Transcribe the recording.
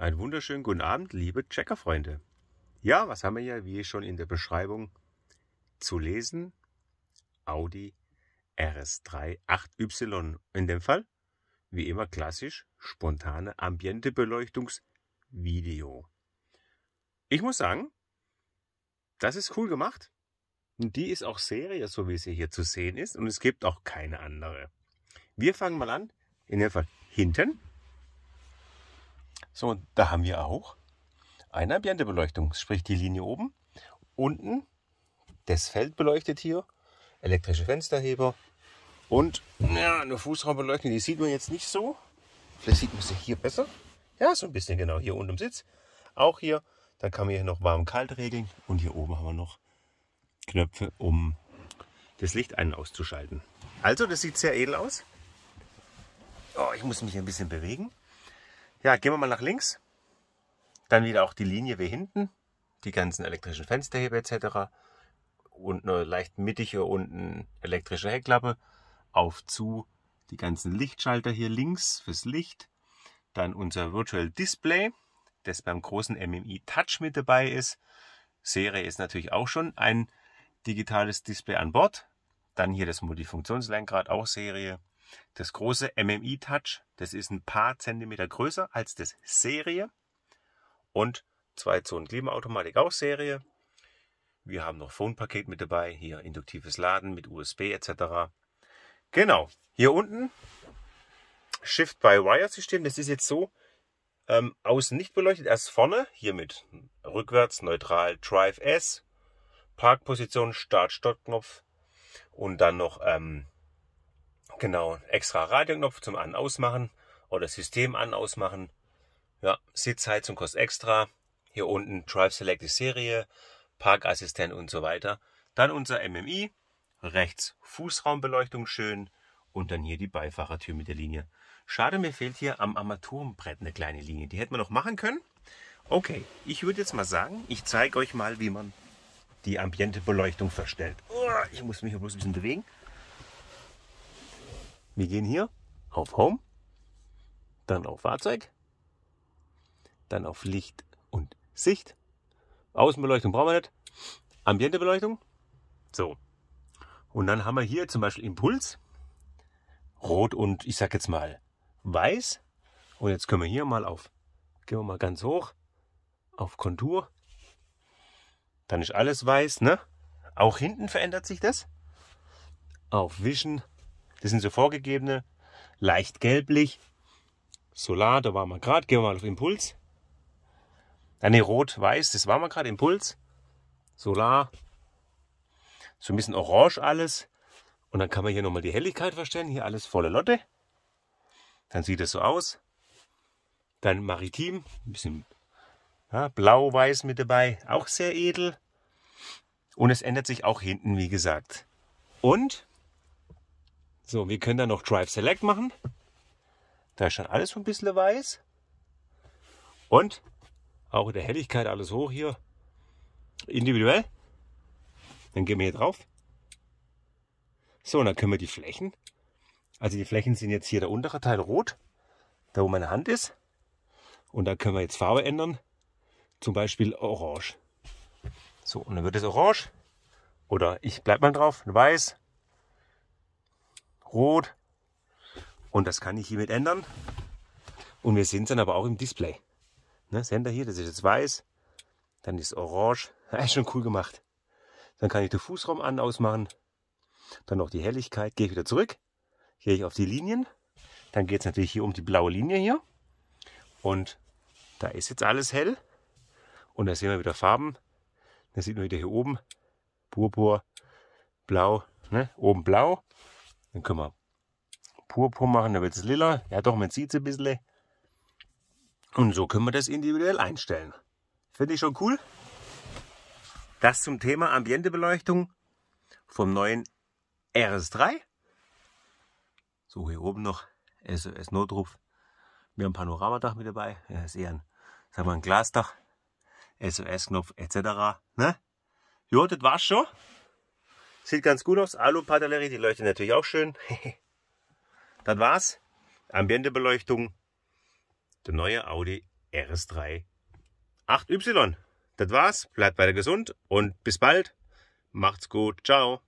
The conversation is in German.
Einen wunderschönen guten Abend, liebe Checkerfreunde. Ja, was haben wir hier, wie schon in der Beschreibung zu lesen? Audi RS3 8Y in dem Fall. Wie immer klassisch, spontane Ambientebeleuchtungsvideo. Ich muss sagen, das ist cool gemacht. Und die ist auch Serie, so wie sie hier zu sehen ist. Und es gibt auch keine andere. Wir fangen mal an, in dem Fall hinten so, da haben wir auch eine ambiente Beleuchtung, sprich die Linie oben, unten das Feld beleuchtet hier, elektrische Fensterheber und ja, eine Fußraumbeleuchtung, die sieht man jetzt nicht so. Vielleicht sieht man sie hier besser. Ja, so ein bisschen genau hier unten im Sitz. Auch hier, da kann man hier noch warm-kalt regeln und hier oben haben wir noch Knöpfe, um das Licht ein- und auszuschalten. Also, das sieht sehr edel aus. Oh, ich muss mich ein bisschen bewegen. Ja, gehen wir mal nach links. Dann wieder auch die Linie wie hinten. Die ganzen elektrischen Fensterhebe etc. Und eine leicht mittige unten elektrische Heckklappe. Auf zu die ganzen Lichtschalter hier links fürs Licht. Dann unser Virtual Display, das beim großen MMI Touch mit dabei ist. Serie ist natürlich auch schon ein digitales Display an Bord. Dann hier das Multifunktionslenkrad, auch Serie. Das große MMI Touch, das ist ein paar Zentimeter größer als das Serie. Und zwei Zonen Klimaautomatik auch Serie. Wir haben noch Phone-Paket mit dabei, hier induktives Laden mit USB etc. Genau, hier unten Shift-by-Wire-System. Das ist jetzt so ähm, außen nicht beleuchtet, erst vorne hier mit rückwärts, neutral, Drive S, Parkposition, Start-Start-Knopf und dann noch ähm, Genau, extra Radioknopf zum An- Ausmachen oder System an- Ausmachen. Ja, Sitzheizung kostet extra. Hier unten Drive Select die Serie, Parkassistent und so weiter. Dann unser MMI, rechts Fußraumbeleuchtung schön und dann hier die Beifahrertür mit der Linie. Schade, mir fehlt hier am Armaturenbrett eine kleine Linie. Die hätten wir noch machen können. Okay, ich würde jetzt mal sagen, ich zeige euch mal, wie man die ambiente Beleuchtung verstellt. Ich muss mich bloß ein bisschen bewegen. Wir gehen hier auf Home, dann auf Fahrzeug, dann auf Licht und Sicht. Außenbeleuchtung brauchen wir nicht. Ambientebeleuchtung. So. Und dann haben wir hier zum Beispiel Impuls. Rot und ich sag jetzt mal weiß. Und jetzt können wir hier mal auf, gehen wir mal ganz hoch, auf Kontur. Dann ist alles weiß, ne? Auch hinten verändert sich das. Auf Vision. Das sind so vorgegebene, leicht gelblich. Solar, da waren wir gerade. Gehen wir mal auf Impuls. Dann ne, rot-weiß, das waren wir gerade. Impuls. Solar. So ein bisschen orange alles. Und dann kann man hier nochmal die Helligkeit verstellen. Hier alles volle Lotte. Dann sieht es so aus. Dann maritim, ein bisschen ja, blau-weiß mit dabei, auch sehr edel. Und es ändert sich auch hinten, wie gesagt. Und so, wir können dann noch Drive Select machen. Da ist schon alles so ein bisschen weiß. Und auch in der Helligkeit alles hoch hier. Individuell. Dann gehen wir hier drauf. So, und dann können wir die Flächen. Also die Flächen sind jetzt hier der untere Teil rot, da wo meine Hand ist. Und da können wir jetzt Farbe ändern. Zum Beispiel orange. So, und dann wird es orange. Oder ich bleibe mal drauf, weiß, rot. Und das kann ich hiermit ändern. Und wir sehen es dann aber auch im Display. Ne, Sender hier, das ist jetzt weiß. Dann ist orange. Ja, ist schon cool gemacht. Dann kann ich den Fußraum an ausmachen. Dann noch die Helligkeit. Gehe ich wieder zurück. Gehe ich auf die Linien. Dann geht es natürlich hier um die blaue Linie hier. Und da ist jetzt alles hell. Und da sehen wir wieder Farben. Da sieht man wieder hier oben. Purpur, blau. Ne? Oben blau. Dann können wir Purpur machen, dann wird es lila. Ja doch, man sieht es ein bisschen. Und so können wir das individuell einstellen. Finde ich schon cool. Das zum Thema Ambientebeleuchtung vom neuen RS3. So, hier oben noch SOS Notruf. Wir haben ein Panoramadach mit dabei. Das ist eher ein, sagen wir, ein Glasdach. SOS-Knopf etc. Ne? Jo, das war's schon. Sieht ganz gut aus. Alupanellerie, die leuchtet natürlich auch schön. das war's. Ambientebeleuchtung. Der neue Audi RS3 8Y. Das war's. Bleibt weiter gesund und bis bald. Macht's gut. Ciao.